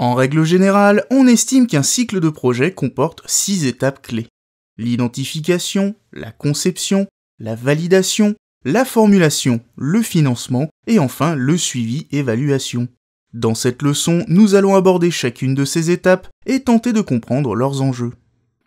En règle générale, on estime qu'un cycle de projet comporte six étapes clés. L'identification, la conception, la validation, la formulation, le financement et enfin le suivi-évaluation. Dans cette leçon, nous allons aborder chacune de ces étapes et tenter de comprendre leurs enjeux.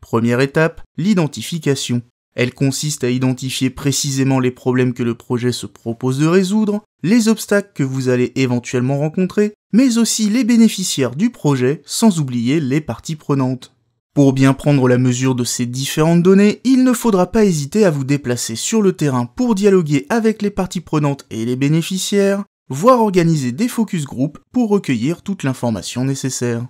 Première étape, l'identification. Elle consiste à identifier précisément les problèmes que le projet se propose de résoudre, les obstacles que vous allez éventuellement rencontrer, mais aussi les bénéficiaires du projet, sans oublier les parties prenantes. Pour bien prendre la mesure de ces différentes données, il ne faudra pas hésiter à vous déplacer sur le terrain pour dialoguer avec les parties prenantes et les bénéficiaires, voire organiser des focus groupes pour recueillir toute l'information nécessaire.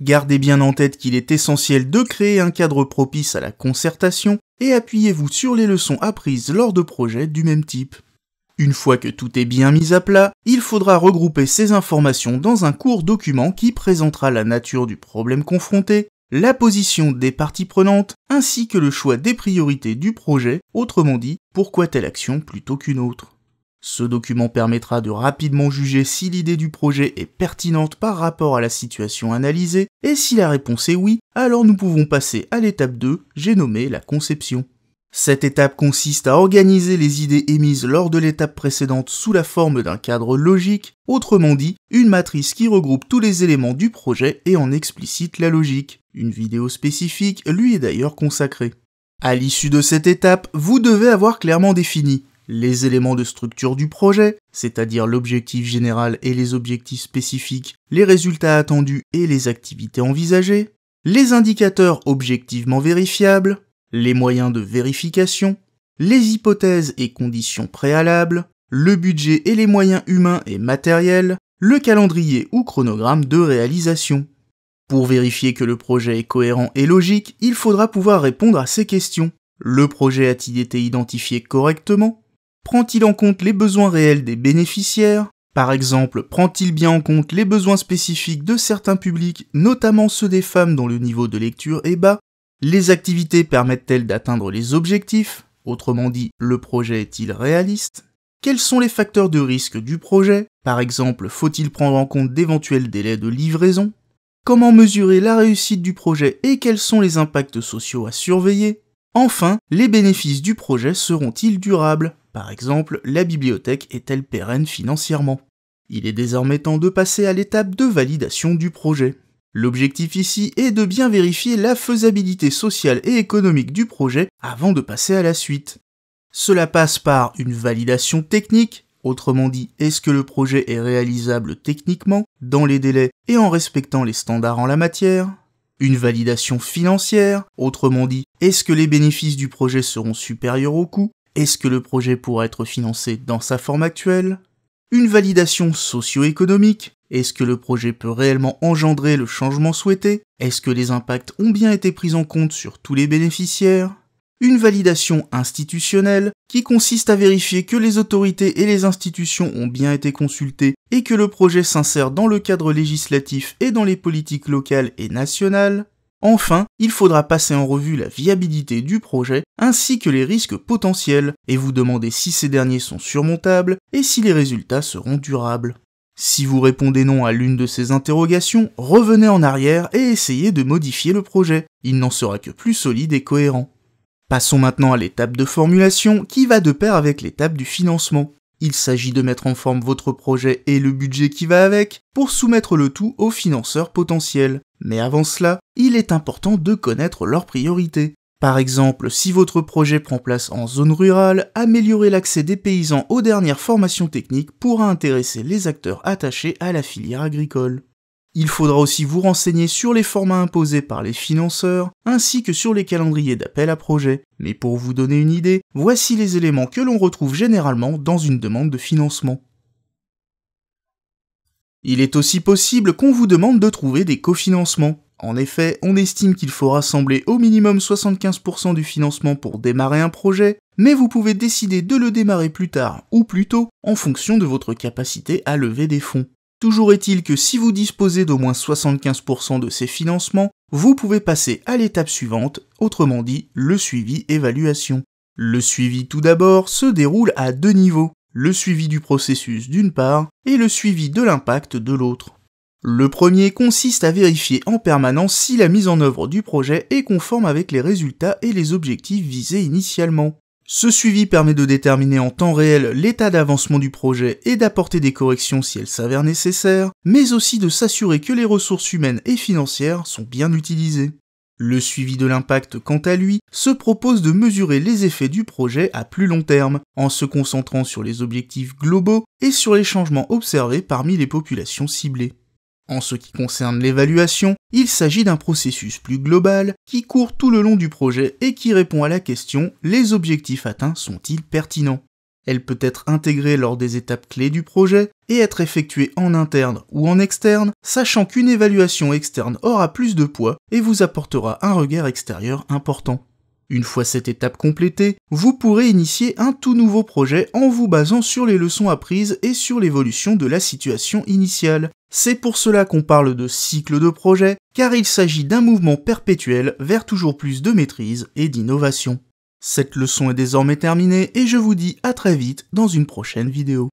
Gardez bien en tête qu'il est essentiel de créer un cadre propice à la concertation et appuyez-vous sur les leçons apprises lors de projets du même type. Une fois que tout est bien mis à plat, il faudra regrouper ces informations dans un court document qui présentera la nature du problème confronté, la position des parties prenantes, ainsi que le choix des priorités du projet, autrement dit, pourquoi telle action plutôt qu'une autre. Ce document permettra de rapidement juger si l'idée du projet est pertinente par rapport à la situation analysée, et si la réponse est oui, alors nous pouvons passer à l'étape 2, j'ai nommé la conception. Cette étape consiste à organiser les idées émises lors de l'étape précédente sous la forme d'un cadre logique, autrement dit, une matrice qui regroupe tous les éléments du projet et en explicite la logique. Une vidéo spécifique lui est d'ailleurs consacrée. À l'issue de cette étape, vous devez avoir clairement défini les éléments de structure du projet, c'est-à-dire l'objectif général et les objectifs spécifiques, les résultats attendus et les activités envisagées, les indicateurs objectivement vérifiables, les moyens de vérification, les hypothèses et conditions préalables, le budget et les moyens humains et matériels, le calendrier ou chronogramme de réalisation. Pour vérifier que le projet est cohérent et logique, il faudra pouvoir répondre à ces questions. Le projet a-t-il été identifié correctement Prend-il en compte les besoins réels des bénéficiaires Par exemple, prend-il bien en compte les besoins spécifiques de certains publics, notamment ceux des femmes dont le niveau de lecture est bas les activités permettent-elles d'atteindre les objectifs Autrement dit, le projet est-il réaliste Quels sont les facteurs de risque du projet Par exemple, faut-il prendre en compte d'éventuels délais de livraison Comment mesurer la réussite du projet et quels sont les impacts sociaux à surveiller Enfin, les bénéfices du projet seront-ils durables Par exemple, la bibliothèque est-elle pérenne financièrement Il est désormais temps de passer à l'étape de validation du projet. L'objectif ici est de bien vérifier la faisabilité sociale et économique du projet avant de passer à la suite. Cela passe par une validation technique, autrement dit est-ce que le projet est réalisable techniquement, dans les délais et en respectant les standards en la matière, une validation financière, autrement dit, est-ce que les bénéfices du projet seront supérieurs aux coûts Est-ce que le projet pourra être financé dans sa forme actuelle une validation socio-économique, est-ce que le projet peut réellement engendrer le changement souhaité Est-ce que les impacts ont bien été pris en compte sur tous les bénéficiaires Une validation institutionnelle qui consiste à vérifier que les autorités et les institutions ont bien été consultées et que le projet s'insère dans le cadre législatif et dans les politiques locales et nationales. Enfin, il faudra passer en revue la viabilité du projet ainsi que les risques potentiels et vous demander si ces derniers sont surmontables et si les résultats seront durables. Si vous répondez non à l'une de ces interrogations, revenez en arrière et essayez de modifier le projet. Il n'en sera que plus solide et cohérent. Passons maintenant à l'étape de formulation qui va de pair avec l'étape du financement. Il s'agit de mettre en forme votre projet et le budget qui va avec pour soumettre le tout aux financeurs potentiels. Mais avant cela, il est important de connaître leurs priorités. Par exemple, si votre projet prend place en zone rurale, améliorer l'accès des paysans aux dernières formations techniques pourra intéresser les acteurs attachés à la filière agricole. Il faudra aussi vous renseigner sur les formats imposés par les financeurs, ainsi que sur les calendriers d'appel à projet. Mais pour vous donner une idée, voici les éléments que l'on retrouve généralement dans une demande de financement. Il est aussi possible qu'on vous demande de trouver des cofinancements. En effet, on estime qu'il faut rassembler au minimum 75% du financement pour démarrer un projet, mais vous pouvez décider de le démarrer plus tard ou plus tôt en fonction de votre capacité à lever des fonds. Toujours est-il que si vous disposez d'au moins 75% de ces financements, vous pouvez passer à l'étape suivante, autrement dit le suivi évaluation. Le suivi tout d'abord se déroule à deux niveaux, le suivi du processus d'une part et le suivi de l'impact de l'autre. Le premier consiste à vérifier en permanence si la mise en œuvre du projet est conforme avec les résultats et les objectifs visés initialement. Ce suivi permet de déterminer en temps réel l'état d'avancement du projet et d'apporter des corrections si elles s'avèrent nécessaires, mais aussi de s'assurer que les ressources humaines et financières sont bien utilisées. Le suivi de l'impact, quant à lui, se propose de mesurer les effets du projet à plus long terme, en se concentrant sur les objectifs globaux et sur les changements observés parmi les populations ciblées. En ce qui concerne l'évaluation, il s'agit d'un processus plus global qui court tout le long du projet et qui répond à la question les objectifs atteints sont-ils pertinents Elle peut être intégrée lors des étapes clés du projet et être effectuée en interne ou en externe, sachant qu'une évaluation externe aura plus de poids et vous apportera un regard extérieur important. Une fois cette étape complétée, vous pourrez initier un tout nouveau projet en vous basant sur les leçons apprises et sur l'évolution de la situation initiale. C'est pour cela qu'on parle de cycle de projet, car il s'agit d'un mouvement perpétuel vers toujours plus de maîtrise et d'innovation. Cette leçon est désormais terminée et je vous dis à très vite dans une prochaine vidéo.